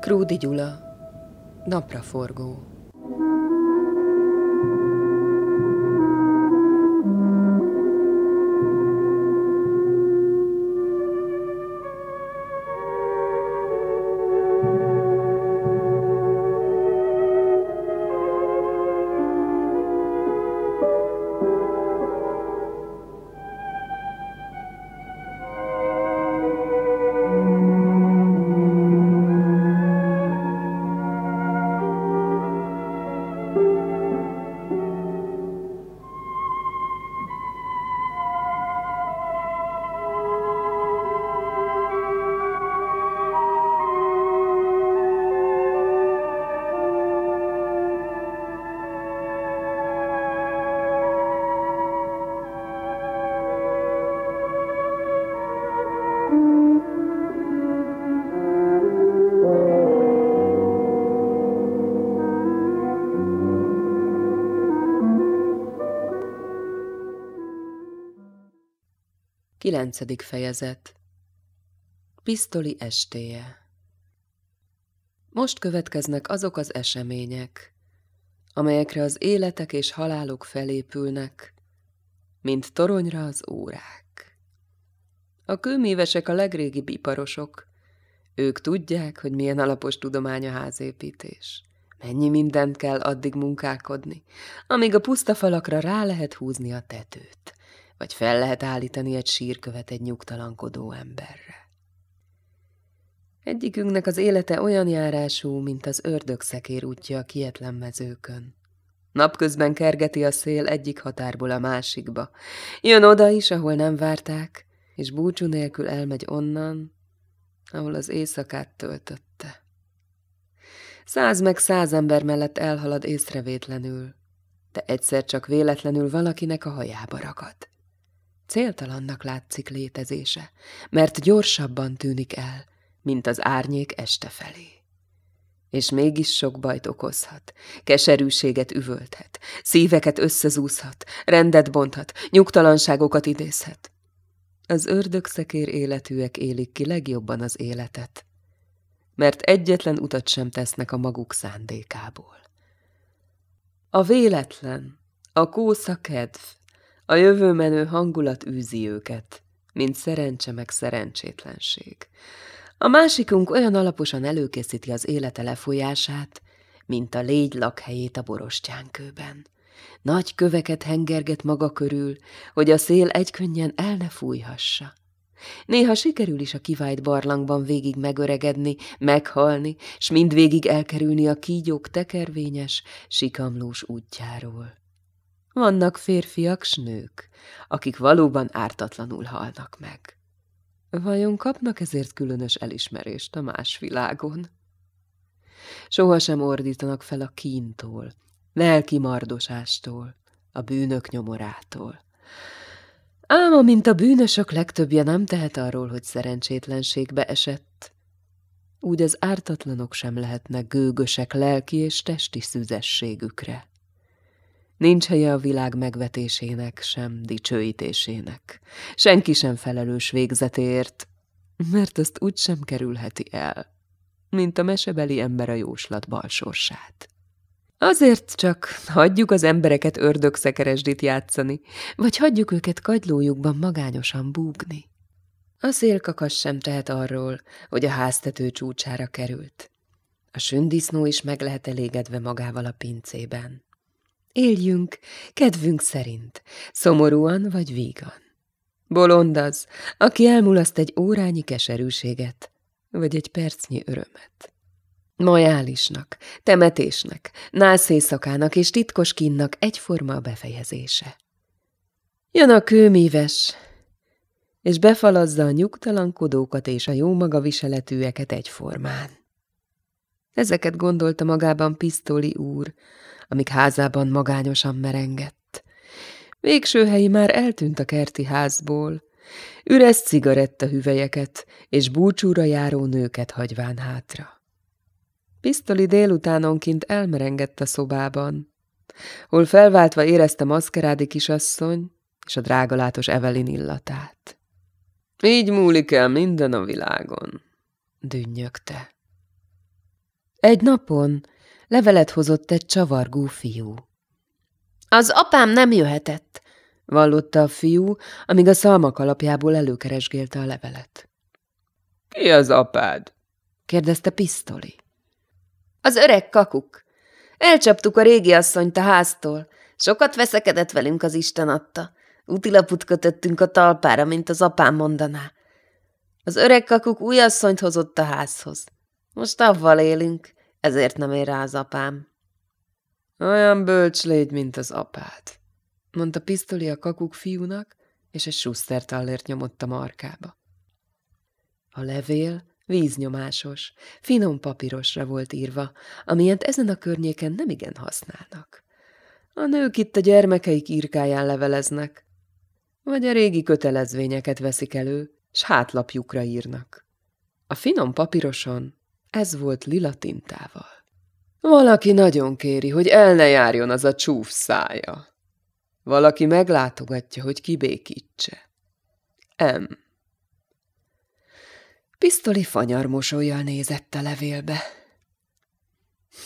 Krúdi Gyula, napraforgó. Kilencedik fejezet Pisztoli estéje Most következnek azok az események, amelyekre az életek és halálok felépülnek, mint toronyra az órák. A kőmévesek a legrégi biparosok, ők tudják, hogy milyen alapos tudomány a házépítés. Mennyi mindent kell addig munkálkodni, amíg a puszta falakra rá lehet húzni a tetőt – vagy fel lehet állítani egy sírkövet egy nyugtalankodó emberre. Egyikünknek az élete olyan járású, mint az ördög szekér útja a kietlen mezőkön. Napközben kergeti a szél egyik határból a másikba. Jön oda is, ahol nem várták, és búcsú nélkül elmegy onnan, ahol az éjszakát töltötte. Száz meg száz ember mellett elhalad észrevétlenül, de egyszer csak véletlenül valakinek a hajába ragad céltalannak látszik létezése, mert gyorsabban tűnik el, mint az árnyék este felé. És mégis sok bajt okozhat, keserűséget üvölthet, szíveket összezúzhat, rendet bonthat, nyugtalanságokat idézhet. Az szekér életűek élik ki legjobban az életet, mert egyetlen utat sem tesznek a maguk szándékából. A véletlen, a kósza kedv, a jövő menő hangulat űzi őket, mint szerencse meg szerencsétlenség. A másikunk olyan alaposan előkészíti az élete lefolyását, mint a légy lakhelyét a borostyánkőben. Nagy köveket hengerget maga körül, hogy a szél egykönnyen el ne fújhassa. Néha sikerül is a kivájt barlangban végig megöregedni, meghalni, s mindvégig elkerülni a kígyók tekervényes, sikamlós útjáról. Vannak férfiak s nők, akik valóban ártatlanul halnak meg. Vajon kapnak ezért különös elismerést a más világon? Sohasem ordítanak fel a kíntól, lelki mardosástól, a bűnök nyomorától. Ám, amint a bűnösök legtöbbje nem tehet arról, hogy szerencsétlenségbe esett, úgy az ártatlanok sem lehetnek gőgösek lelki és testi szüzességükre. Nincs helye a világ megvetésének, sem dicsőítésének. Senki sem felelős végzetért, mert azt úgy sem kerülheti el, mint a mesebeli ember a jóslat balsorsát. Azért csak hagyjuk az embereket ördögszekeresdit játszani, vagy hagyjuk őket kagylójukban magányosan búgni. A szélkakas sem tehet arról, hogy a háztető csúcsára került. A sündisznó is meg lehet elégedve magával a pincében. Éljünk, kedvünk szerint, szomorúan vagy vígan. Bolond az, aki elmulaszt egy órányi keserűséget, vagy egy percnyi örömet. Majálisnak, temetésnek, nászészakának és titkos kínnak egyforma a befejezése. Jön a kőmíves, és befalazza a nyugtalankodókat és a jó maga viseletűeket egyformán. Ezeket gondolta magában Pisztoli úr, Amik házában magányosan merengett. Végső helyi már eltűnt a kerti házból, üres hüvelyeket és búcsúra járó nőket hagyván hátra. Pisztoli délutánonként elmerengett a szobában, hol felváltva érezte maszkerádi kisasszony és a drágalátos Evelin illatát. Így múlik el minden a világon, dünnyögte. Egy napon, levelet hozott egy csavargó fiú. Az apám nem jöhetett, vallotta a fiú, amíg a szalmak alapjából előkeresgélte a levelet. Ki az apád? kérdezte Pisztoli. Az öreg kakuk. Elcsaptuk a régi asszonyt a háztól. Sokat veszekedett velünk az Isten adta. Utilaput kötöttünk a talpára, mint az apám mondaná. Az öreg kakuk új asszonyt hozott a házhoz. Most avval élünk. Ezért nem ér rá az apám. Olyan bölcs légy, mint az apád, mondta Pisztoli a kakuk fiúnak, és egy susztertallért nyomott a markába. A levél víznyomásos, finom papírosra volt írva, amilyet ezen a környéken nem igen használnak. A nők itt a gyermekeik írkáján leveleznek, vagy a régi kötelezvényeket veszik elő, s hátlapjukra írnak. A finom papíroson ez volt lila tintával. Valaki nagyon kéri, hogy el ne járjon az a csúf szája. Valaki meglátogatja, hogy kibékítse. M. Pisztoli fanyar mosolyjal nézett a levélbe.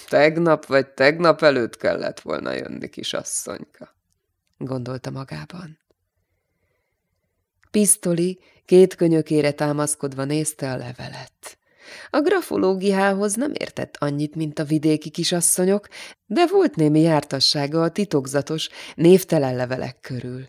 Tegnap vagy tegnap előtt kellett volna jönni, kisasszonyka, gondolta magában. Pisztoli két könyökére támaszkodva nézte a levelet. A grafológiához nem értett annyit, mint a vidéki kisasszonyok, de volt némi jártassága a titokzatos, névtelen levelek körül.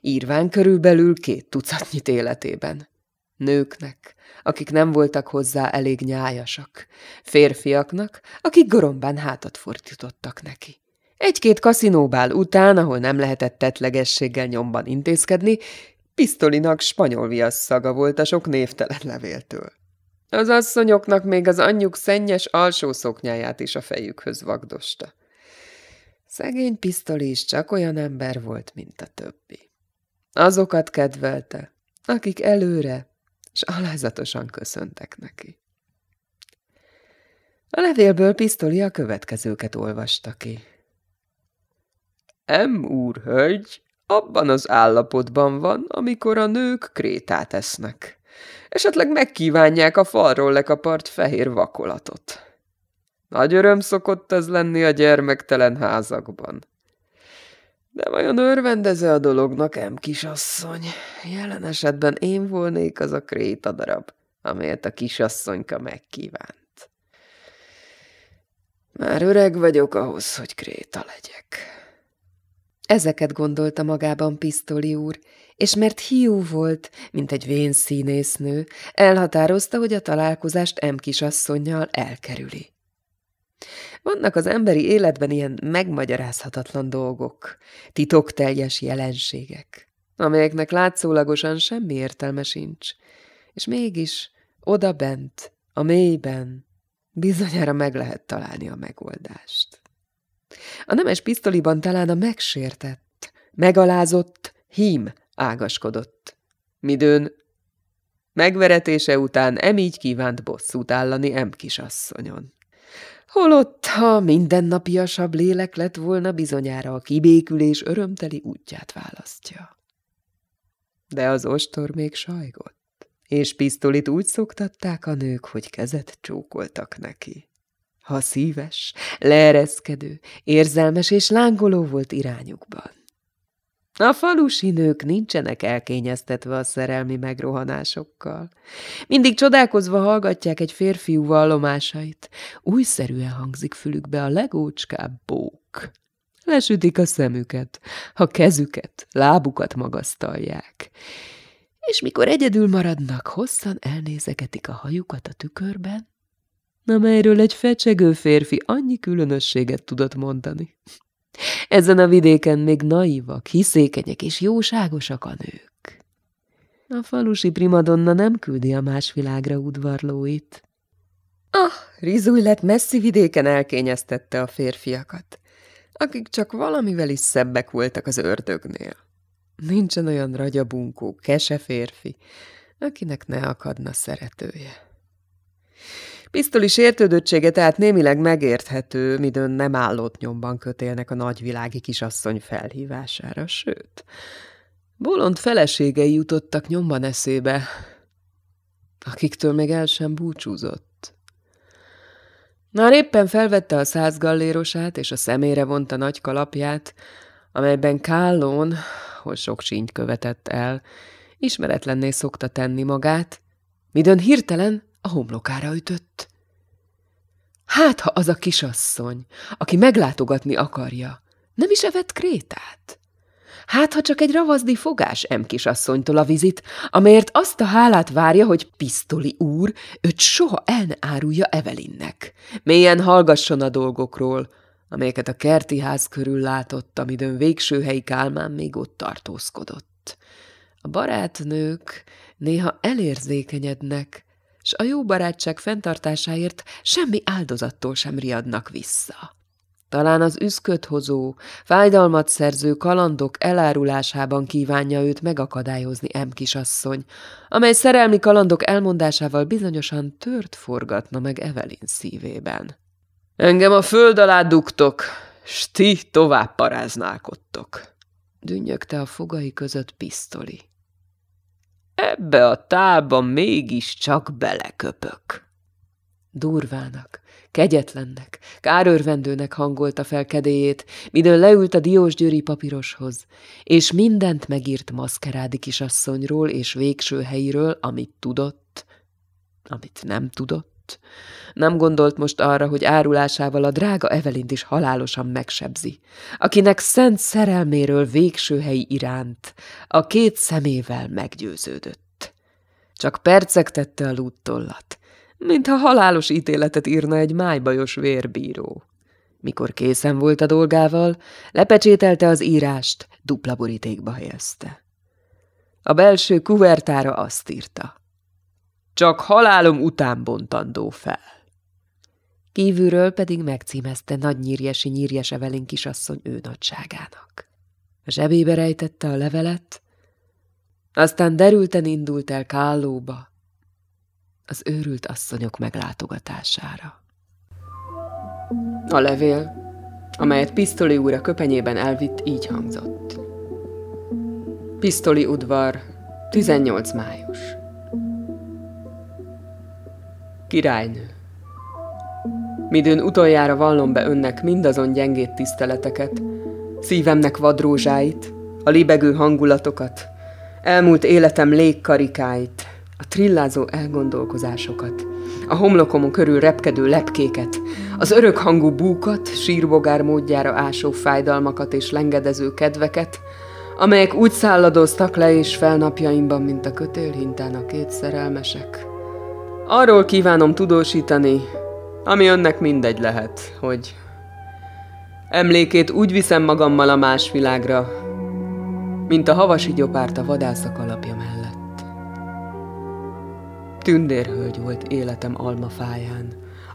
Írván körülbelül két tucatnyit életében. Nőknek, akik nem voltak hozzá elég nyájasak. Férfiaknak, akik gorombán hátat fordítottak neki. Egy-két kaszinóbál után, ahol nem lehetett tetlegességgel nyomban intézkedni, Pisztolinak spanyol viasszaga volt a sok névtelen levéltől. Az asszonyoknak még az anyjuk szennyes alsó szoknyáját is a fejükhöz vagdosta. Szegény pisztoli is csak olyan ember volt, mint a többi. Azokat kedvelte, akik előre és alázatosan köszöntek neki. A levélből pisztoli a következőket olvasta ki. M úr hölgy abban az állapotban van, amikor a nők krétát esznek. Esetleg megkívánják a falról lekapart fehér vakolatot. Nagy öröm szokott ez lenni a gyermektelen házakban. De vajon örvendeze a dolognak, em kisasszony? Jelen esetben én volnék az a kréta darab, amelyet a kisasszonyka megkívánt. Már öreg vagyok ahhoz, hogy kréta legyek. Ezeket gondolta magában Pisztoli úr, és mert hiú volt, mint egy vén színésznő, elhatározta, hogy a találkozást M kisasszonynal elkerüli. Vannak az emberi életben ilyen megmagyarázhatatlan dolgok, titokteljes jelenségek, amelyeknek látszólagosan semmi értelme sincs, és mégis oda bent, a mélyben bizonyára meg lehet találni a megoldást. A nemes pisztoliban talán a megsértett, megalázott hím ágaskodott. Midőn megveretése után emígy kívánt bosszút állani em kisasszonyon. Holott, ha mindennapiasabb lélek lett volna, bizonyára a kibékülés örömteli útját választja. De az ostor még sajgott, és pisztolit úgy szoktatták a nők, hogy kezet csókoltak neki ha szíves, leereszkedő, érzelmes és lángoló volt irányukban. A falusi nők nincsenek elkényeztetve a szerelmi megrohanásokkal. Mindig csodálkozva hallgatják egy férfiú vallomásait. Újszerűen hangzik fülükbe a legócskább bók. Lesütik a szemüket, a kezüket, lábukat magasztalják. És mikor egyedül maradnak, hosszan elnézegetik a hajukat a tükörben, amelyről egy fecsegő férfi annyi különösséget tudott mondani. Ezen a vidéken még naivak, hiszékenyek és jóságosak a nők. A falusi primadonna nem küldi a más világra udvarlóit. Ah, Rizúj lett messzi vidéken elkényeztette a férfiakat, akik csak valamivel is szebbek voltak az ördögnél. Nincsen olyan ragyabunkó, kese férfi, akinek ne akadna szeretője. Pisztoli sértődöttsége tehát némileg megérthető, midőn nem állott nyomban kötélnek a nagyvilági kisasszony felhívására, sőt, bolond feleségei jutottak nyomban eszébe, akiktől még el sem búcsúzott. Már éppen felvette a száz gallérosát, és a szemére vonta nagy kalapját, amelyben Kállón, hol sok sínyt követett el, ismeretlenné szokta tenni magát, midőn hirtelen a homlokára ütött. Hát, ha az a kisasszony, aki meglátogatni akarja, nem is evett krétát? Hát, ha csak egy ravazdi fogás em kisasszonytól a vizit, amelyért azt a hálát várja, hogy Pisztoli úr őt soha el ne árulja Evelinnek. Mélyen hallgasson a dolgokról, amelyeket a kerti ház körül látott, amidőn végső helyi Kálmán még ott tartózkodott. A barátnők néha elérzékenyednek, s a jó barátság fenntartásáért semmi áldozattól sem riadnak vissza. Talán az üszköt hozó, fájdalmat szerző kalandok elárulásában kívánja őt megakadályozni M kisasszony, amely szerelmi kalandok elmondásával bizonyosan tört forgatna meg Evelyn szívében. Engem a föld alá dugtok, s ti tovább paráználkodtok, dünnyögte a fogai között pisztoli. Ebbe a tába mégiscsak beleköpök. Durvának, kegyetlennek, kárörvendőnek hangolta fel kedélyét, midőn leült a Győri papíroshoz, és mindent megírt maszkerádi kisasszonyról és végső helyről, amit tudott, amit nem tudott nem gondolt most arra, hogy árulásával a drága Evelint is halálosan megsebzi, akinek szent szerelméről végső helyi iránt a két szemével meggyőződött. Csak percek tette a lúttollat, mintha halálos ítéletet írna egy májbajos vérbíró. Mikor készen volt a dolgával, lepecsételte az írást, dupla borítékba helyezte. A belső kuvertára azt írta csak halálom után bontandó fel. Kívülről pedig megcímezte nagy nyírjesi nyírjes Evelin kisasszony ő nagyságának. A zsebébe rejtette a levelet, aztán derülten indult el Kállóba, az őrült asszonyok meglátogatására. A levél, amelyet Pisztoli úr a köpenyében elvitt, így hangzott. Pisztoli udvar, 18 május. Királynő Midőn utoljára vallom be önnek mindazon gyengét tiszteleteket, szívemnek vadrózsáit, a libegő hangulatokat, elmúlt életem légkarikáit, a trillázó elgondolkozásokat, a homlokomon körül repkedő lepkéket, az örök hangú búkat, sírbogár módjára ásó fájdalmakat és lengedező kedveket, amelyek úgy szálladoztak le és felnapjaimban, mint a kötélhintán a két szerelmesek – Arról kívánom tudósítani, ami önnek mindegy lehet, hogy emlékét úgy viszem magammal a más világra, mint a havasi gyopárt a vadászak alapja mellett. Tündérhölgy volt életem almafáján,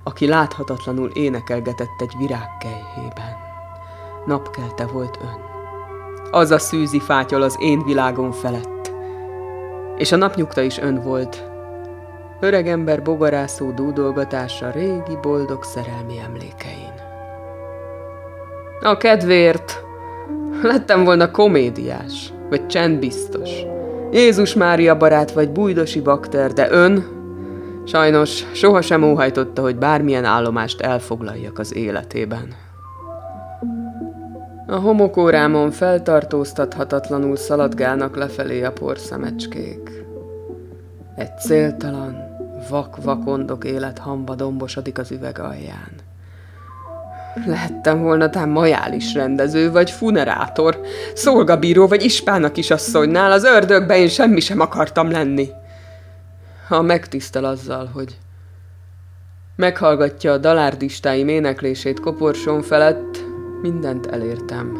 aki láthatatlanul énekelgetett egy virágkejhében. Napkelte volt ön. Az a szűzi fátyol az én világom felett, és a napnyugta is ön volt, Öregember bogarászó dúdolgatása régi boldog szerelmi emlékein. A kedvért! Lettem volna komédiás, vagy csendbiztos. Jézus Mária barát vagy bújdosi bakter, de ön sajnos sohasem óhajtotta, hogy bármilyen állomást elfoglaljak az életében. A homokórámon feltartóztathatatlanul szaladgálnak lefelé a porszemecskék. Egy céltalan, vak-vakondok élet hamba dombosodik az üveg alján. Lehettem volna tám majális rendező, vagy funerátor, szolgabíró, vagy a kisasszonynál, az ördögbe én semmi sem akartam lenni. Ha megtisztel azzal, hogy meghallgatja a dalárdistáim éneklését koporson felett, mindent elértem,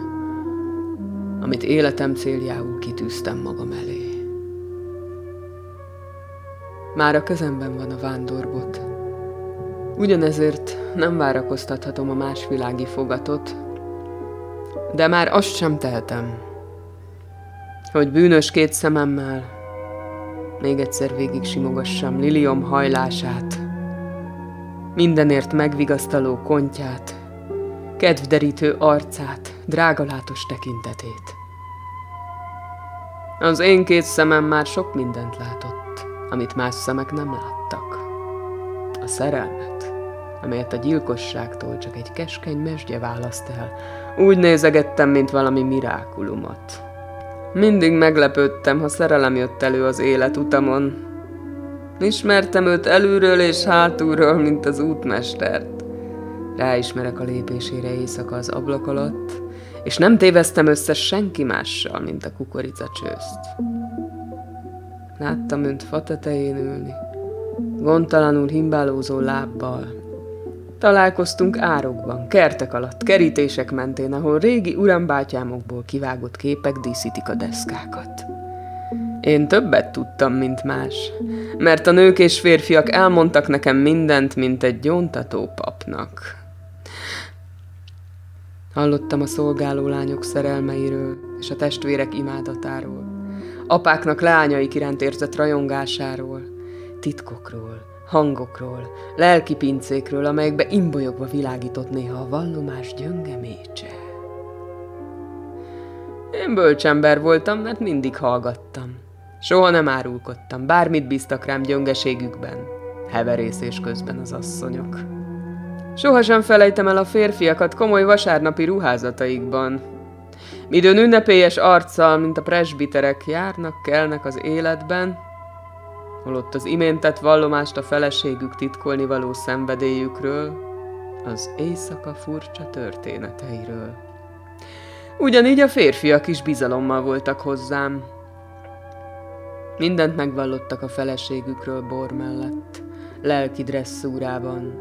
amit életem céljául kitűztem magam elé. Már a kezemben van a vándorbot. Ugyanezért nem várakoztathatom a másvilági fogatot, de már azt sem tehetem, hogy bűnös két szememmel még egyszer végig simogassam Lilium hajlását, mindenért megvigasztaló kontját, kedvderítő arcát, drágalátos tekintetét. Az én két szemem már sok mindent látott amit más szemek nem láttak. A szerelmet, amelyet a gyilkosságtól csak egy keskeny mesdje választ el, úgy nézegettem, mint valami mirákulumot. Mindig meglepődtem, ha szerelem jött elő az élet utamon. Ismertem őt előről és hátulról, mint az útmestert. Ráismerek a lépésére éjszaka az ablak alatt, és nem téveztem össze senki mással, mint a kukoricacsőzt. Láttam önt fatetején ülni, gondtalanul himbálózó lábbal. Találkoztunk árokban, kertek alatt, kerítések mentén, ahol régi urambátyámokból kivágott képek díszítik a deszkákat. Én többet tudtam, mint más, mert a nők és férfiak elmondtak nekem mindent, mint egy gyóntató papnak. Hallottam a szolgáló lányok szerelmeiről és a testvérek imádatáról apáknak leányaik iránt érzett rajongásáról, titkokról, hangokról, lelki pincékről, amelyekbe imbolyogva világított néha a vallomás gyönge mécse. Én bölcsember voltam, mert mindig hallgattam. Soha nem árulkodtam, bármit bíztak rám gyöngeségükben, heverészés közben az asszonyok. Sohasem felejtem el a férfiakat komoly vasárnapi ruházataikban, Midőn ünnepélyes arccal, mint a presbiterek járnak, kelnek az életben, holott az iméntett vallomást a feleségük titkolni való szenvedélyükről, az éjszaka furcsa történeteiről. Ugyanígy a férfiak is bizalommal voltak hozzám. Mindent megvallottak a feleségükről bor mellett, lelki dresszúrában,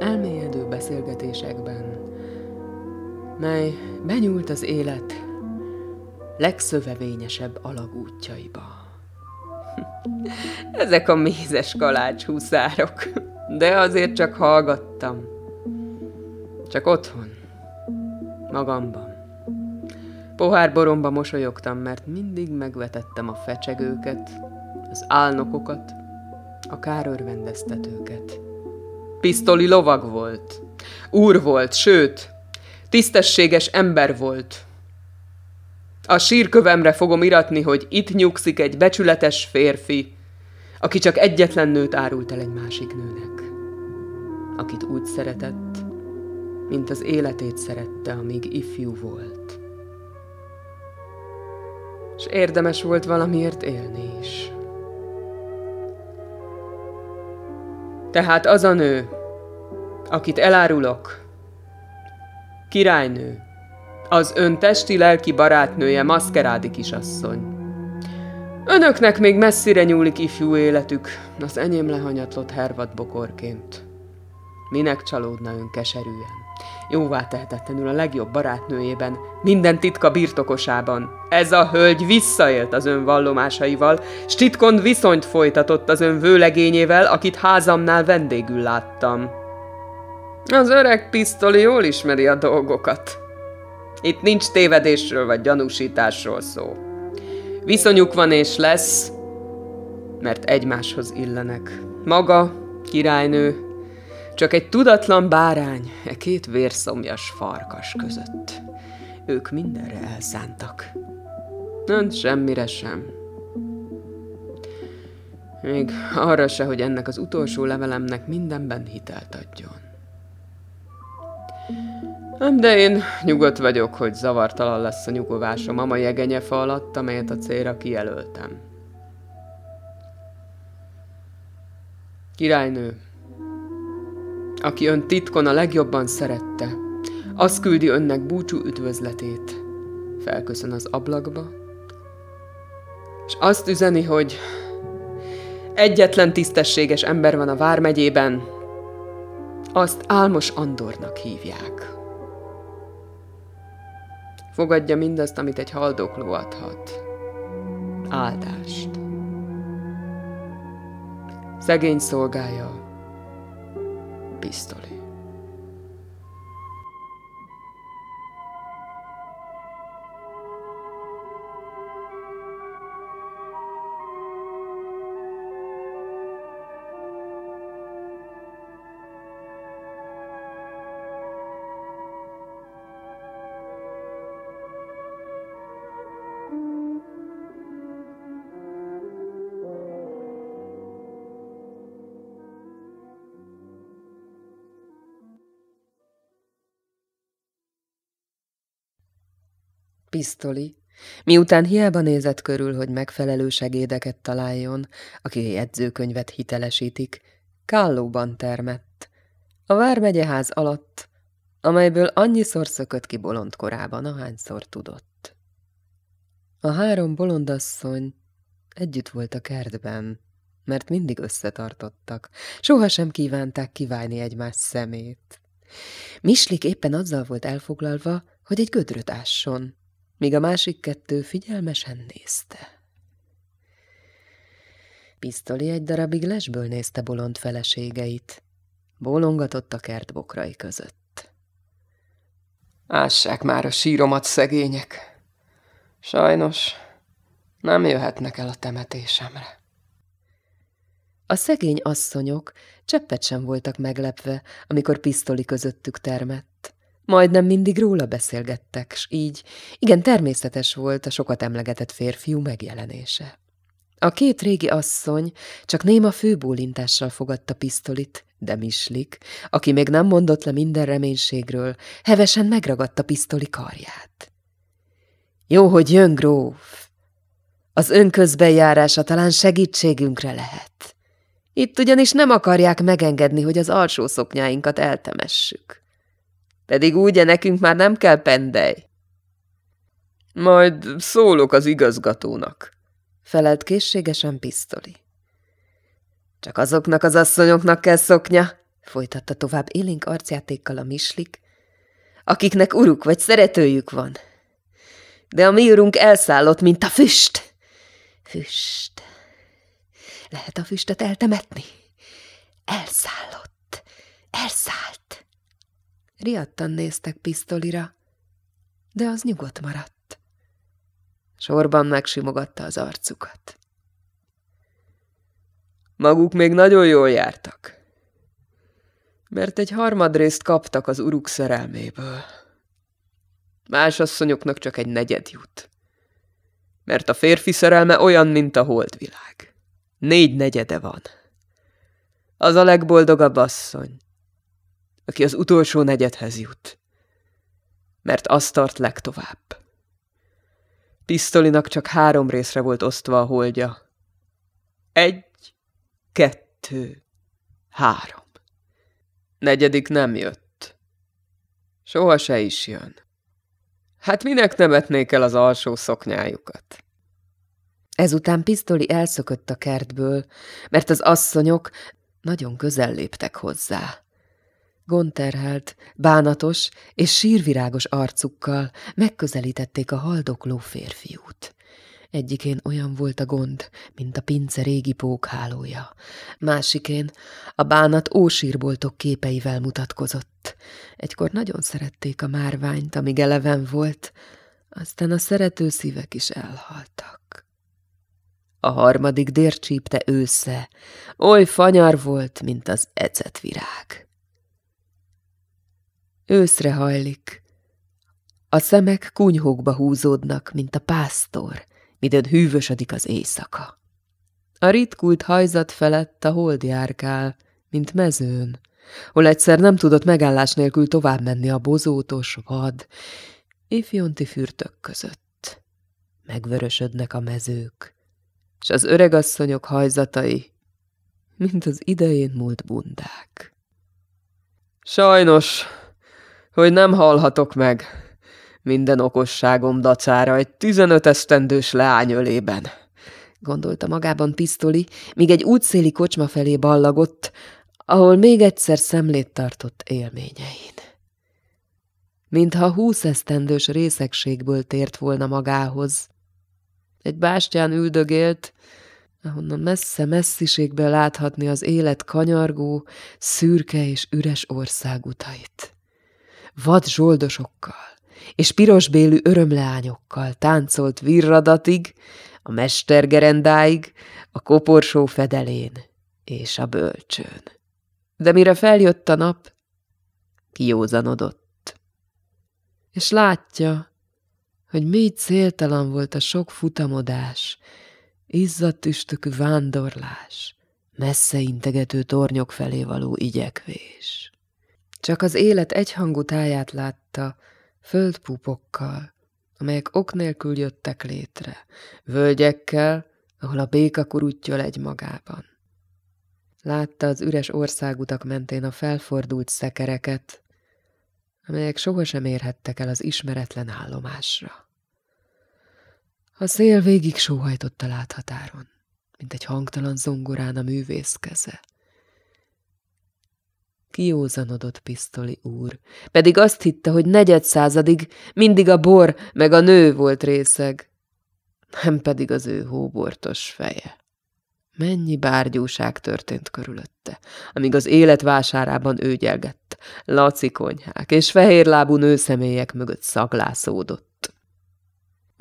elmélyedő beszélgetésekben mely benyúlt az élet legszövevényesebb alagútjaiba. Ezek a mézes kalács húszárok, de azért csak hallgattam. Csak otthon, magamban. Pohár boromba mosolyogtam, mert mindig megvetettem a fecsegőket, az álnokokat, a kárörvendeztetőket. Pisztoli lovag volt, úr volt, sőt, Tisztességes ember volt. A sírkövemre fogom iratni, hogy itt nyugszik egy becsületes férfi, aki csak egyetlen nőt árult el egy másik nőnek, akit úgy szeretett, mint az életét szerette, amíg ifjú volt. És érdemes volt valamiért élni is. Tehát az a nő, akit elárulok, Királynő. Az ön testi-lelki barátnője maszkerádi kisasszony. Önöknek még messzire nyúlik ifjú életük, az enyém lehanyatlott hervad bokorként. Minek csalódna ön keserűen? Jóvá tehetetlenül a legjobb barátnőjében, minden titka birtokosában. Ez a hölgy visszaélt az ön vallomásaival, s titkon viszonyt folytatott az ön vőlegényével, akit házamnál vendégül láttam. Az öreg pisztoli jól ismeri a dolgokat. Itt nincs tévedésről vagy gyanúsításról szó. Viszonyuk van és lesz, mert egymáshoz illenek. Maga, királynő, csak egy tudatlan bárány e két vérszomjas farkas között. Ők mindenre elszántak. Nem semmire sem. Még arra se, hogy ennek az utolsó levelemnek mindenben hitelt adjon. De én nyugodt vagyok, hogy zavartalan lesz a nyugovásom a mai egenyefa alatt, amelyet a célra kijelöltem. Királynő, aki ön titkon a legjobban szerette, az küldi önnek búcsú üdvözletét. Felköszön az ablakba, és azt üzeni, hogy egyetlen tisztességes ember van a vármegyében, azt Álmos Andornak hívják. Fogadja mindazt, amit egy haldokló adhat. Áldást. Szegény szolgája, pisztoli. pisztoli, miután hiába nézett körül, hogy megfelelő segédeket találjon, aki jegyzőkönyvet hitelesítik, kállóban termett. A Vármegyeház alatt, amelyből annyiszor szökött ki bolond korában, ahányszor tudott. A három bolondasszony együtt volt a kertben, mert mindig összetartottak, sohasem kívánták kiválni egymás szemét. Mislik éppen azzal volt elfoglalva, hogy egy gödröt ásson míg a másik kettő figyelmesen nézte. Pisztoli egy darabig lesből nézte bolond feleségeit. Bólongatott a kert bokrai között. Ássák már a síromat, szegények! Sajnos nem jöhetnek el a temetésemre. A szegény asszonyok cseppet sem voltak meglepve, amikor pisztoli közöttük termett. Majdnem mindig róla beszélgettek, s így igen természetes volt a sokat emlegetett férfiú megjelenése. A két régi asszony csak néma főbólintással fogadta pisztolit, de Mislik, aki még nem mondott le minden reménységről, hevesen megragadta pisztoli karját. Jó, hogy jön, gróf! Az önközbenjárása talán segítségünkre lehet. Itt ugyanis nem akarják megengedni, hogy az alsó szoknyáinkat eltemessük. Pedig úgy, nekünk már nem kell pendej. Majd szólok az igazgatónak, felelt készségesen Pisztoli. Csak azoknak az asszonyoknak kell szoknya, folytatta tovább élénk arcjátékkal a mislik, akiknek uruk vagy szeretőjük van. De a mi urunk elszállott, mint a füst. Füst. Lehet a füstet eltemetni? Elszállott. Elszállt. Riadtan néztek pisztolira, de az nyugodt maradt. Sorban megsimogatta az arcukat. Maguk még nagyon jól jártak, mert egy harmadrészt kaptak az uruk szerelméből. Más asszonyoknak csak egy negyed jut, mert a férfi szerelme olyan, mint a holdvilág. Négy negyede van. Az a legboldogabb asszony, aki az utolsó negyedhez jut. Mert az tart legtovább. Pisztolinak csak három részre volt osztva a holdja. Egy, kettő, három. Negyedik nem jött. Soha se is jön. Hát minek nevetnék el az alsó szoknyájukat? Ezután Pisztoli elszökött a kertből, mert az asszonyok nagyon közel léptek hozzá. Gonterhelt, bánatos és sírvirágos arcukkal megközelítették a haldokló férfiút. Egyikén olyan volt a gond, mint a pince régi pókhálója. Másikén a bánat ósírboltok képeivel mutatkozott. Egykor nagyon szerették a márványt, amíg eleven volt, aztán a szerető szívek is elhaltak. A harmadik dércsípte ősze, oly fanyar volt, mint az ecetvirág. Őszre hajlik. A szemek kunyhókba húzódnak, mint a pásztor, midőn hűvösödik az éjszaka. A ritkult hajzat felett a hold járkál, mint mezőn, hol egyszer nem tudott megállás nélkül tovább menni a bozótos vad, ifjonti fürtök között. Megvörösödnek a mezők, és az öregasszonyok hajzatai, mint az idején múlt bundák. Sajnos, hogy nem hallhatok meg minden okosságom dacára egy tizenöt esztendős leány ölében. Gondolta magában Pisztoli, míg egy útszéli kocsma felé ballagott, ahol még egyszer szemlét tartott élményein. Mintha húsz esztendős részegségből tért volna magához. Egy bástyán üldögélt, ahonnan messze messziségbe láthatni az élet kanyargó, szürke és üres országutait vad zsoldosokkal és pirosbélű örömleányokkal táncolt virradatig, a mestergerendáig, a koporsó fedelén és a bölcsőn. De mire feljött a nap, kiózanodott. És látja, hogy mi céltalan volt a sok futamodás, izzadt üstökű vándorlás, messze integető tornyok felé való igyekvés. Csak az élet egyhangú táját látta, földpúpokkal, amelyek ok nélkül jöttek létre, völgyekkel, ahol a béka kurutyol magában. Látta az üres országutak mentén a felfordult szekereket, amelyek sohasem érhettek el az ismeretlen állomásra. A szél végig sóhajtott a láthatáron, mint egy hangtalan zongorán a művész keze. Kiózanodott Pisztoli úr. Pedig azt hitte, hogy negyed századig mindig a bor meg a nő volt részeg. Nem pedig az ő hóbortos feje. Mennyi bárgyúság történt körülötte, amíg az élet vásárában ő gyelgett. Laci konyhák és fehérlábú nőszemélyek mögött szaglászódott.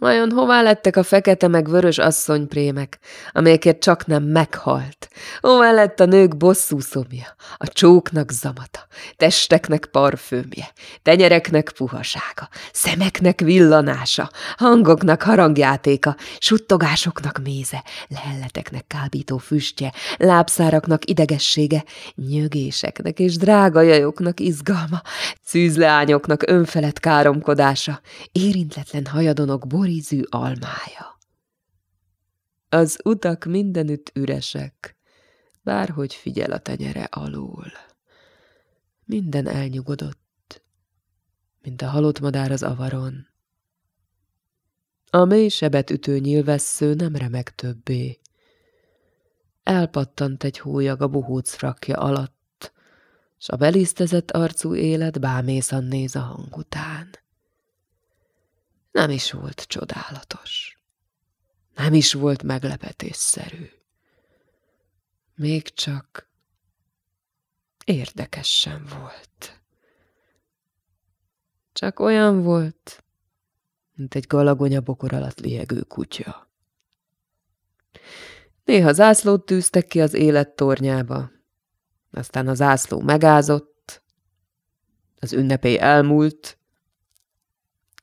Vajon hová lettek a fekete meg vörös asszonyprémek, amelyekért csak nem meghalt? Hová lett a nők bosszú szomja, a csóknak zamata, testeknek parfümje, tenyereknek puhasága, szemeknek villanása, hangoknak harangjátéka, suttogásoknak méze, lelleteknek kábító füstje, lábszáraknak idegessége, nyögéseknek és drága jajoknak izgalma, szűzleányoknak önfelett káromkodása, érintetlen hajadonok borítása ízű almája. Az utak mindenütt üresek, bárhogy figyel a tenyere alól. Minden elnyugodott, mint a halott madár az avaron. A mély sebet ütő nyilvessző nem remek többé. Elpattant egy hólyag a buhóc frakja alatt, s a belisztezett arcú élet bámészan néz a hang után nem is volt csodálatos. Nem is volt meglepetésszerű. Még csak érdekes sem volt. Csak olyan volt, mint egy galagonya bokor alatt liegő kutya. Néha zászlót tűztek ki az élet tornyába, aztán a zászló megázott, az ünnepély elmúlt,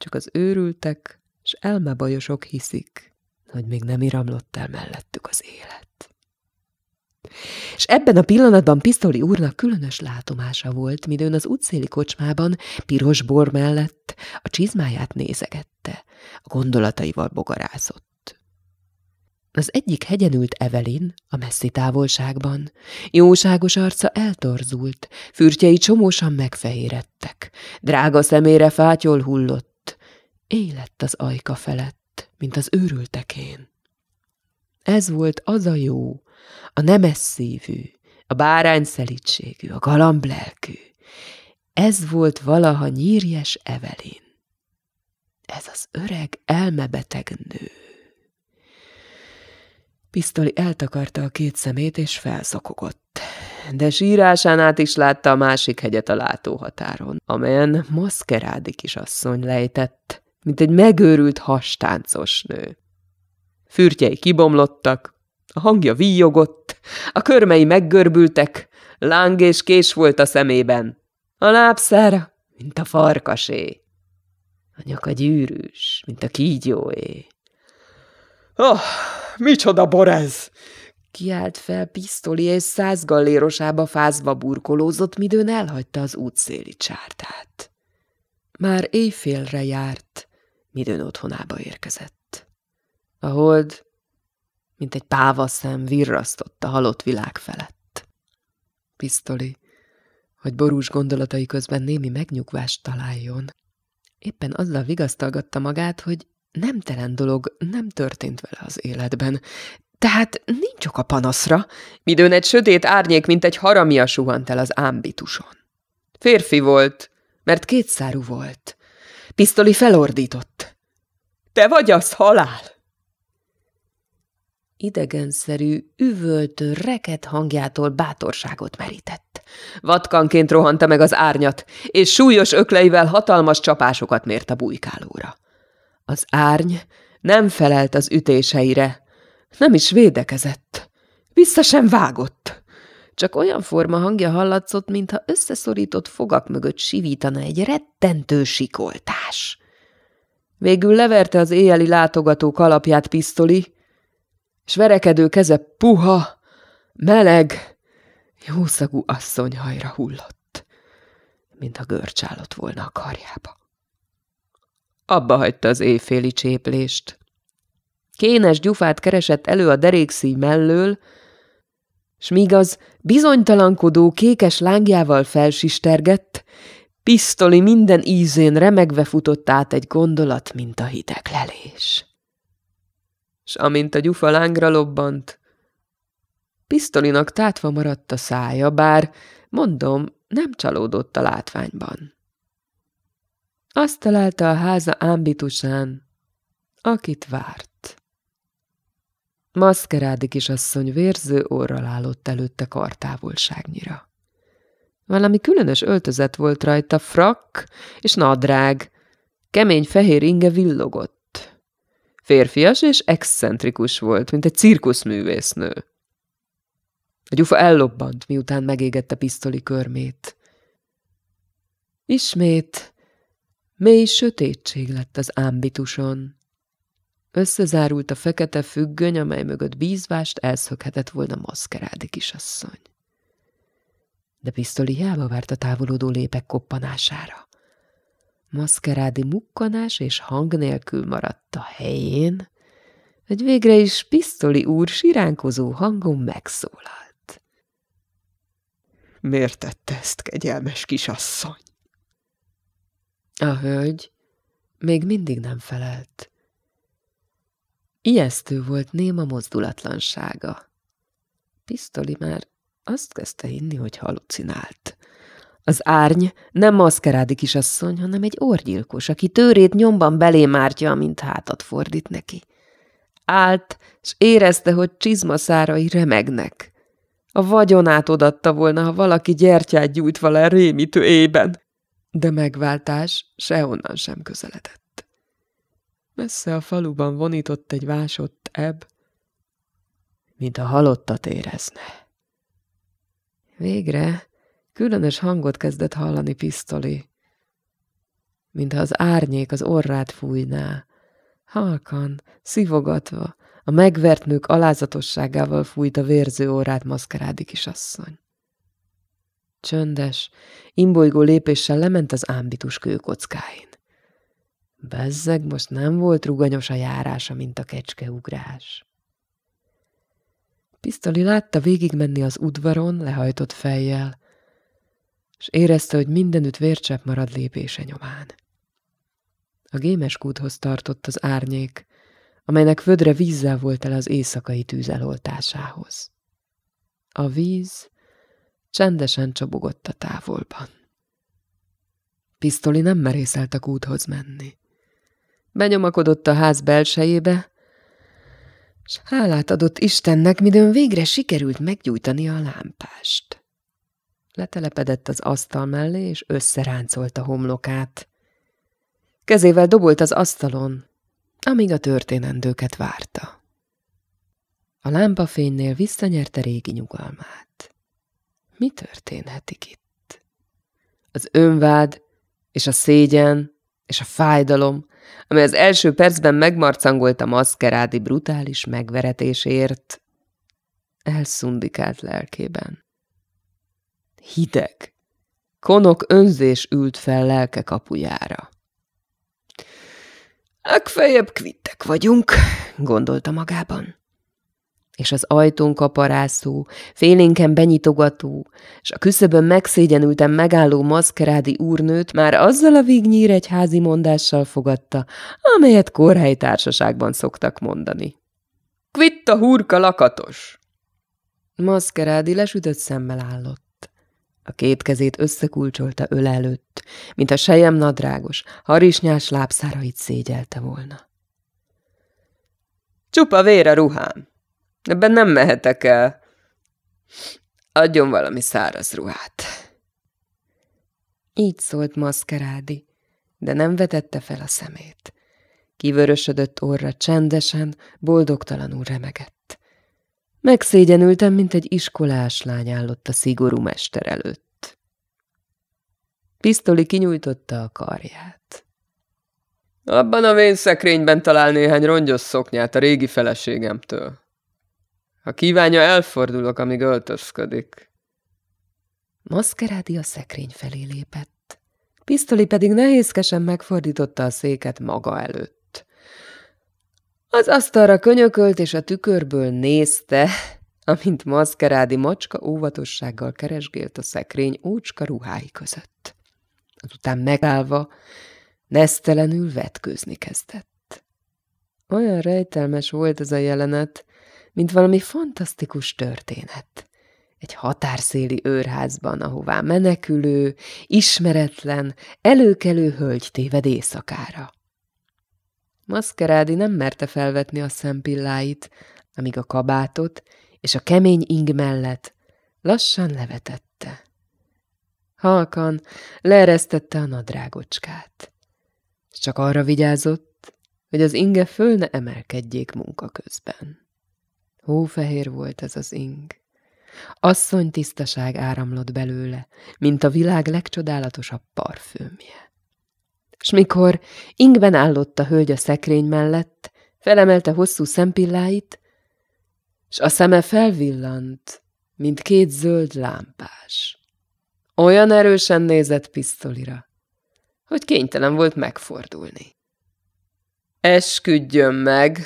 csak az őrültek és elmebajosok hiszik, hogy még nem iramlott el mellettük az élet. És ebben a pillanatban Pisztoli úrnak különös látomása volt, midőn az utcéli kocsmában piros bor mellett a csizmáját nézegette, a gondolataival bogarázott. Az egyik hegyen ült Evelin, a messzi távolságban. Jóságos arca eltorzult, fürtjei csomósan megfehérettek. Drága szemére fátyol hullott, Élett az ajka felett, mint az őrültekén. Ez volt az a jó, a nemes szívű, a bárány szelítségű, a lelkű. Ez volt valaha nyírjes Evelin. Ez az öreg elmebeteg nő. Pisztoli eltakarta a két szemét, és felszokogott. De sírásán át is látta a másik hegyet a látóhatáron, amelyen maszkerádi kisasszony lejtett mint egy megőrült hastáncos nő. Fürtjei kibomlottak, a hangja víjogott, a körmei meggörbültek, láng és kés volt a szemében. A lábszára, mint a farkasé. A nyaka gyűrűs, mint a kígyóé. Oh, micsoda bor ez! Kiált fel pisztoli és száz gallérosába fázva burkolózott, midőn elhagyta az útszéli csártát. Már éjfélre járt midőn otthonába érkezett. A hold, mint egy pávaszem, virrasztott a halott világ felett. Pisztoli, hogy borús gondolatai közben némi megnyugvást találjon, éppen azzal vigasztalgatta magát, hogy telen dolog nem történt vele az életben, tehát nincs ok a panaszra, midőn egy sötét árnyék, mint egy haramia suhant el az ámbituson. Férfi volt, mert kétszárú volt, Pisztoli felordított. Te vagy az halál! Idegenszerű, üvöltő, reket hangjától bátorságot merített. Vatkanként rohanta meg az árnyat, és súlyos ökleivel hatalmas csapásokat mért a bujkálóra. Az árny nem felelt az ütéseire, nem is védekezett, vissza sem vágott. Csak olyan forma hangja hallatszott, mintha összeszorított fogak mögött sivítana egy rettentő sikoltás. Végül leverte az éjeli látogató kalapját pisztoli, s verekedő keze puha, meleg, jószagú asszony hajra hullott, mint a állott volna a karjába. Abba hagyta az éjféli cséplést. Kénes gyufát keresett elő a derékszíj mellől, s míg az bizonytalankodó kékes lángjával felsistergett, pisztoli minden ízén remegve futott át egy gondolat, mint a hideglelés. S amint a gyufa lángra lobbant, Pisztolinak tátva maradt a szája, bár, mondom, nem csalódott a látványban. Azt találta a háza ámbitusán, akit várt. Maszkerádi kisasszony vérző orral állott előtte kartávolságnyira. Valami különös öltözet volt rajta, frak és nadrág, kemény fehér inge villogott. Férfias és excentrikus volt, mint egy cirkuszművésznő. A gyufa ellobbant, miután megégette pisztoli körmét. Ismét mély sötétség lett az ámbituson. Összezárult a fekete függöny, amely mögött bízvást elszökhetett volna maszkerádi kisasszony. De Pisztoli hiába várt a távolodó lépek koppanására. Maszkerádi mukkanás és hang nélkül maradt a helyén, hogy végre is Pisztoli úr siránkozó hangon megszólalt. Miért tette ezt, kegyelmes kisasszony? A hölgy még mindig nem felelt. Ijesztő volt néma mozdulatlansága. Pisztoli már azt kezdte hinni, hogy halucinált. Az árny nem maszkerádi kisasszony, hanem egy orgyilkos, aki tőrét nyomban belémártja, amint hátat fordít neki. Állt, s érezte, hogy csizmaszárai remegnek. A vagyonát odatta volna, ha valaki gyertyát gyújt vele rémítő ében, de megváltás onnan sem közeledett. Messze a faluban vonított egy vásott ebb, mint a halottat érezne. Végre különös hangot kezdett hallani Pisztoli, mintha az árnyék az orrát fújná, halkan, szivogatva, a megvert nők alázatosságával fújt a vérző órát maszkerádi kisasszony. Csöndes, imbolygó lépéssel lement az ámbitus kőkockáin. Bezzeg, most nem volt ruganyos a járása, mint a kecskeugrás. Pisztoli látta végigmenni az udvaron lehajtott fejjel, és érezte, hogy mindenütt vércsepp marad lépése nyomán. A gémes kúthoz tartott az árnyék, amelynek vödre vízzel volt el az éjszakai tűz eloltásához. A víz csendesen csobogott a távolban. Pisztoli nem merészelt a kúthoz menni. Benyomakodott a ház belsejébe, s hálát adott Istennek, midőn végre sikerült meggyújtani a lámpást. Letelepedett az asztal mellé, és összeráncolt a homlokát. Kezével dobolt az asztalon, amíg a történendőket várta. A lámpafénynél visszanyerte régi nyugalmát. Mi történhetik itt? Az önvád és a szégyen és a fájdalom amely az első percben megmarcangolt a maszkerádi brutális megveretésért. Elszundikált lelkében. Hideg. Konok önzés ült fel lelke kapujára. Legfeljebb kvittek vagyunk, gondolta magában és az ajtón kaparászó, félénken benyitogató, és a küszöbön megszégyenülten megálló maszkerádi úrnőt már azzal a egy házi mondással fogadta, amelyet kórhelytársaságban szoktak mondani. – a hurka lakatos! Maszkerádi lesütött szemmel állott. A két kezét összekulcsolta öl előtt, mint a sejem nadrágos, harisnyás lábszárait szégyelte volna. – Csupa vér a ruhám! Ebben nem mehetek el. Adjon valami száraz ruhát. Így szólt maszkerádi, de nem vetette fel a szemét. Kivörösödött orra csendesen, boldogtalanul remegett. Megszégyenültem, mint egy iskolás lány állott a szigorú mester előtt. Pisztoli kinyújtotta a karját. Abban a vénszekrényben talál néhány rongyos szoknyát a régi feleségemtől. Ha kívánja, elfordulok, amíg öltözködik. Maszkerádi a szekrény felé lépett. Pisztoli pedig nehézkesen megfordította a széket maga előtt. Az asztalra könyökölt, és a tükörből nézte, amint maszkerádi macska óvatossággal keresgélt a szekrény ócska ruhái között. Azután megállva, nesztelenül vetkőzni kezdett. Olyan rejtelmes volt ez a jelenet, mint valami fantasztikus történet. Egy határszéli őrházban, ahová menekülő, ismeretlen, előkelő hölgy téved éjszakára. Maszkerádi nem merte felvetni a szempilláit, amíg a kabátot és a kemény ing mellett lassan levetette. Halkan leeresztette a nadrágocskát. Csak arra vigyázott, hogy az inge föl ne emelkedjék munka közben. Hófehér volt ez az ing. Asszony tisztaság áramlott belőle, mint a világ legcsodálatosabb parfümje. S mikor ingben állott a hölgy a szekrény mellett, felemelte hosszú szempilláit, s a szeme felvillant, mint két zöld lámpás. Olyan erősen nézett pisztolira, hogy kénytelen volt megfordulni. Esküdjön meg,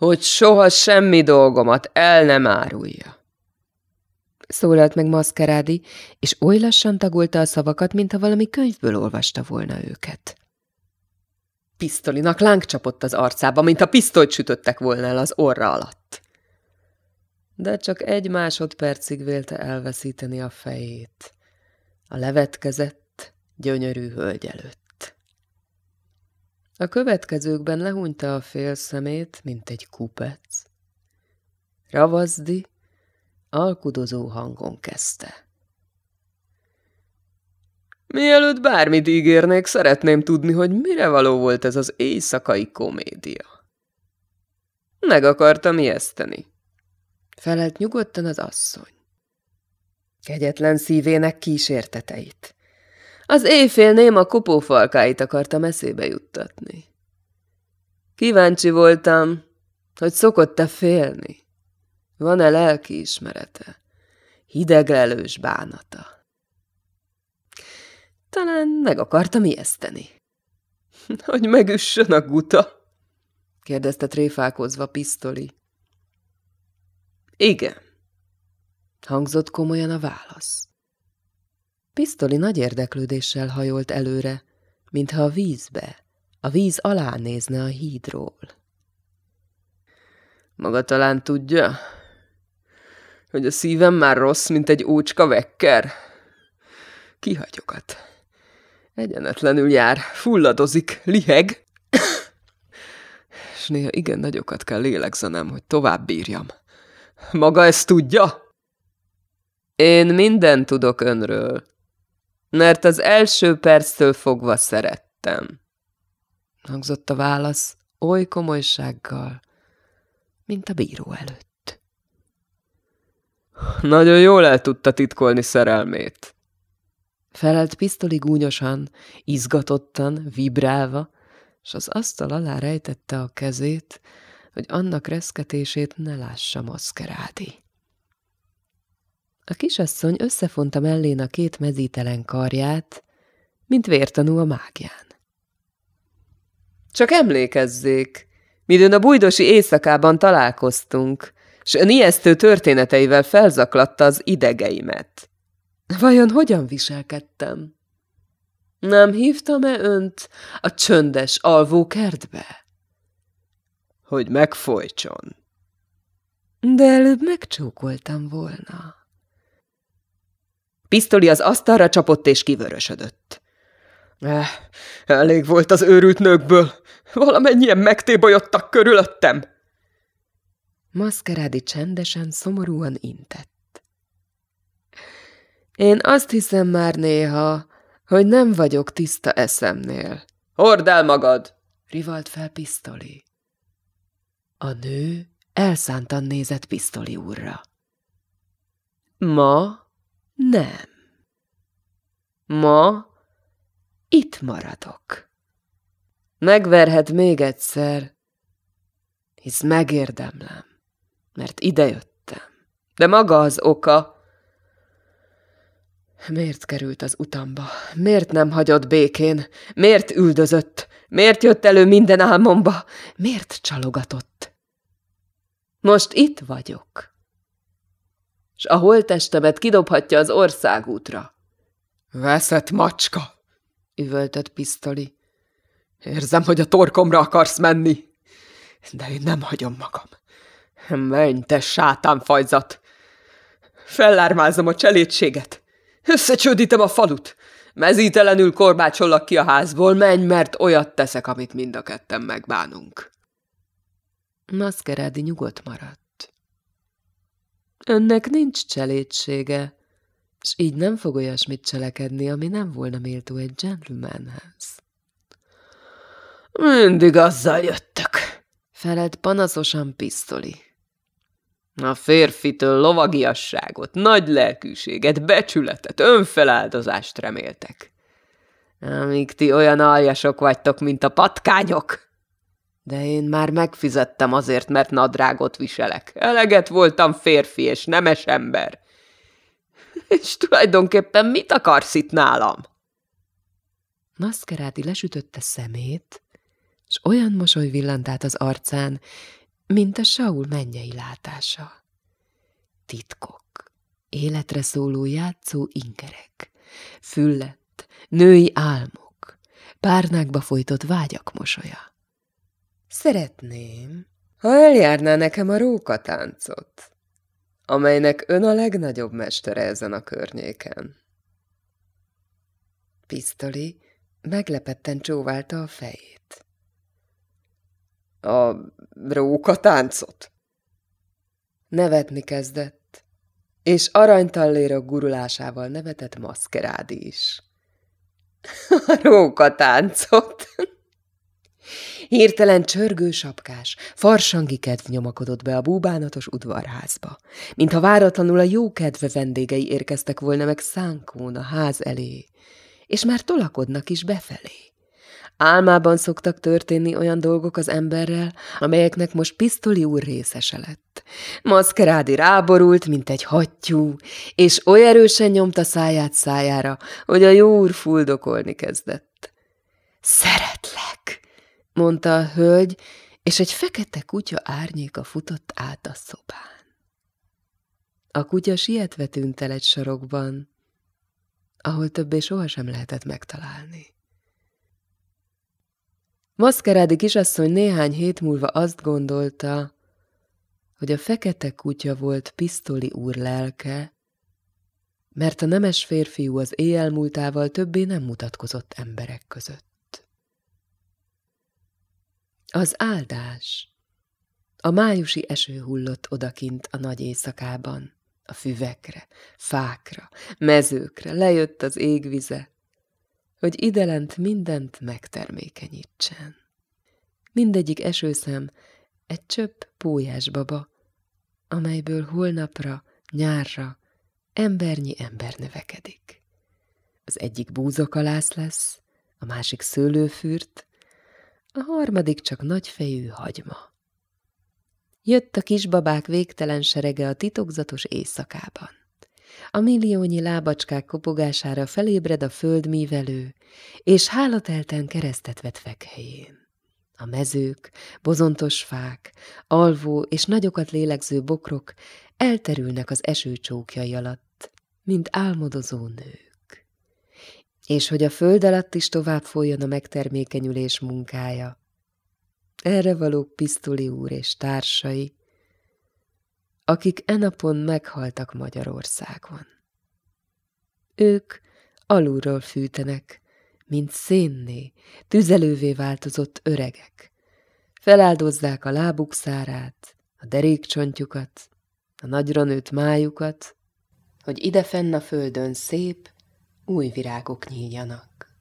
hogy soha semmi dolgomat el nem árulja. Szólalt meg Maszkerádi, és oly lassan tagolta a szavakat, mintha valami könyvből olvasta volna őket. Pisztolinak láng csapott az arcába, mint a pisztolyt sütöttek volna el az orra alatt. De csak egy másodpercig vélte elveszíteni a fejét. A levetkezett, gyönyörű hölgy előtt. A következőkben lehúnyta a fél szemét, mint egy kupec. Ravazdi alkudozó hangon kezdte. Mielőtt bármit ígérnék, szeretném tudni, hogy mire való volt ez az éjszakai komédia. Meg akartam ijeszteni. Felelt nyugodtan az asszony. Kegyetlen szívének kísérteteit. Az éjfél néma kopófalkáit akartam eszébe juttatni. Kíváncsi voltam, hogy szokott-e félni. Van-e lelki ismerete? Hideglelős bánata? Talán meg akartam ijeszteni. Hogy megüssön a guta? kérdezte tréfálkozva Pisztoli. Igen, hangzott komolyan a válasz. Pisztoli nagy érdeklődéssel hajolt előre, mintha a vízbe, a víz alá nézne a hídról. Maga talán tudja, hogy a szívem már rossz, mint egy ócska vekker. Kihagyokat. Egyenetlenül jár, fulladozik, liheg, és néha igen nagyokat kell lélegzenem, hogy tovább bírjam. Maga ezt tudja? Én mindent tudok önről, mert az első perctől fogva szerettem. Hangzott a válasz oly komolysággal, mint a bíró előtt. Nagyon jól el tudta titkolni szerelmét. Felelt pisztoli gúnyosan, izgatottan, vibrálva, és az asztal alá rejtette a kezét, hogy annak reszketését ne lássa maszkerádi. A kisasszony összefonta mellén a két mezítelen karját, mint vértanú a mágián. Csak emlékezzék, midőn a bujdosi éjszakában találkoztunk, s ön ijesztő történeteivel felzaklatta az idegeimet. Vajon hogyan viselkedtem? Nem hívtam-e önt a csöndes alvó kertbe? Hogy megfojtson. De előbb megcsókoltam volna. Pisztoli az asztalra csapott és kivörösödött. Eh, elég volt az őrült nőkből. Valamennyien megtébolyodtak körülöttem. Maszkerádi csendesen, szomorúan intett. Én azt hiszem már néha, hogy nem vagyok tiszta eszemnél. Hord el magad! Rivalt fel Pisztoli. A nő elszántan nézett Pisztoli úrra. Ma nem. Ma itt maradok. Megverhet még egyszer, hisz megérdemlem, mert idejöttem. De maga az oka. Miért került az utamba? Miért nem hagyott békén? Miért üldözött? Miért jött elő minden álmomba? Miért csalogatott? Most itt vagyok s a holttestemet kidobhatja az országútra. Veszett macska, üvöltött Pisztoli. Érzem, hogy a torkomra akarsz menni, de én nem hagyom magam. Menj, te sátánfajzat! Fellármázom a cselédséget, összecsődítem a falut, mezítelenül korbácsollak ki a házból, menj, mert olyat teszek, amit mind a ketten megbánunk. Maszkerádi nyugodt maradt. Önnek nincs cselédsége, és így nem fog olyasmit cselekedni, ami nem volna méltó egy gentlemanhez. Mindig azzal jöttök, felelt panaszosan Pisztoli. A férfitől lovagiasságot, nagy lelkűséget, becsületet, önfeláldozást reméltek. Amíg ti olyan aljasok vagytok, mint a patkányok, de én már megfizettem azért, mert nadrágot viselek. Eleget voltam férfi és nemes ember. És tulajdonképpen mit akarsz itt nálam? Maszkerádi lesütötte szemét, és olyan mosoly villant át az arcán, mint a Saul mennyei látása. Titkok, életre szóló játszó ingerek, füllett, női álmok, párnákba folytott vágyak mosolya. Szeretném, ha eljárná nekem a rókatáncot, amelynek ön a legnagyobb mestere ezen a környéken. Pisztoli meglepetten csóválta a fejét. A rókatáncot? Nevetni kezdett, és aranytallérok gurulásával nevetett maszkerádi is. A rókatáncot! Hirtelen csörgő sapkás, farsangi kedv nyomakodott be a búbánatos udvarházba, mintha váratlanul a jó kedve vendégei érkeztek volna meg szánkón a ház elé, és már tolakodnak is befelé. Álmában szoktak történni olyan dolgok az emberrel, amelyeknek most Pisztoli úr részese lett. Maszkerádi ráborult, mint egy hattyú, és oly erősen nyomta száját szájára, hogy a jó úr fuldokolni kezdett. Szeretlek! mondta a hölgy, és egy fekete kutya árnyéka futott át a szobán. A kutya sietve tűnt el egy sarokban, ahol többé sohasem lehetett megtalálni. Maszkerádi kisasszony néhány hét múlva azt gondolta, hogy a fekete kutya volt pisztoli úr lelke, mert a nemes férfiú az éjjel múltával többé nem mutatkozott emberek között. Az áldás. A májusi eső hullott odakint a nagy éjszakában, a füvekre, fákra, mezőkre, lejött az égvize, hogy idelent mindent megtermékenyítsen. Mindegyik esőszem egy csöpp pólyás baba, amelyből holnapra, nyárra embernyi ember növekedik. Az egyik búzokalász lesz, a másik szőlőfürt, a harmadik csak nagyfejű hagyma. Jött a kisbabák végtelen serege a titokzatos éjszakában. A milliónyi lábacskák kopogására felébred a föld mívelő, és hálatelten keresztet vet fekhelyén. A mezők, bozontos fák, alvó és nagyokat lélegző bokrok elterülnek az esőcsókjai alatt, mint álmodozó nők és hogy a föld alatt is tovább folyjon a megtermékenyülés munkája. Erre való Pisztuli úr és társai, akik enapon meghaltak Magyarországon. Ők alulról fűtenek, mint szénné, tüzelővé változott öregek. Feláldozzák a lábuk szárát, a derékcsontjukat, a nagyra nőtt májukat, hogy ide fenn a földön szép, új virágok nyíljanak.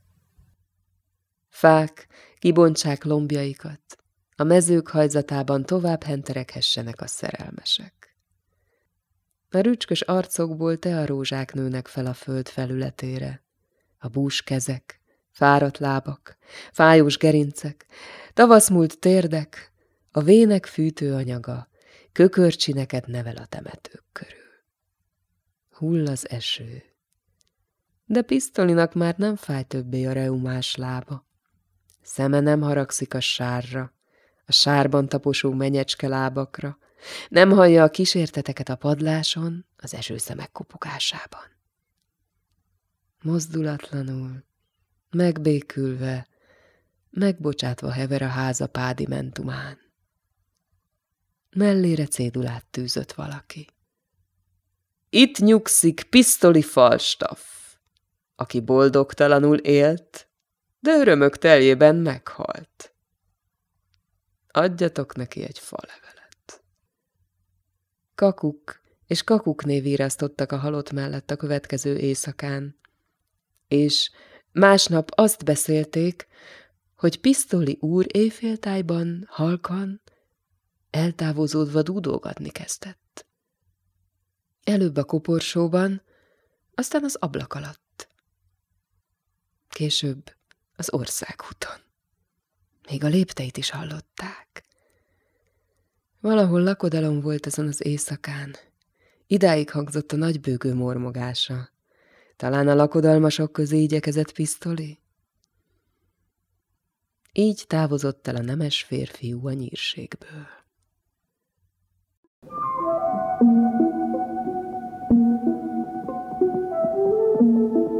Fák kibontsák lombjaikat, a mezők hajzatában tovább henterekhessenek a szerelmesek. A rücskös arcokból te a rózsák nőnek fel a föld felületére, a bús kezek, fáradt lábak, fájós gerincek, tavaszmúlt térdek, a vének fűtőanyaga, kökörcsineket nevel a temetők körül. Hull az eső, de Pisztolinak már nem fáj többé a reumás lába. Szeme nem haragszik a sárra, a sárban taposó menyecske lábakra, nem hallja a kísérteteket a padláson, az esőszemek kopogásában. Mozdulatlanul, megbékülve, megbocsátva hever a háza mentumán. Mellére cédulát tűzött valaki. Itt nyugszik pisztoli falstaff aki boldogtalanul élt, de örömök teljében meghalt. Adjatok neki egy falevelet. Kakuk és kakuk névíráztottak a halott mellett a következő éjszakán, és másnap azt beszélték, hogy Pisztoli úr éjféltájban, halkan, eltávozódva dúdolgatni kezdett. Előbb a koporsóban, aztán az ablak alatt. Később az országúton. Még a lépteit is hallották. Valahol lakodalom volt azon az éjszakán. Idáig hangzott a nagybőgő mormogása. Talán a lakodalmasok közé igyekezett pisztoli? Így távozott el a nemes férfiú a nyírségből. Thank you.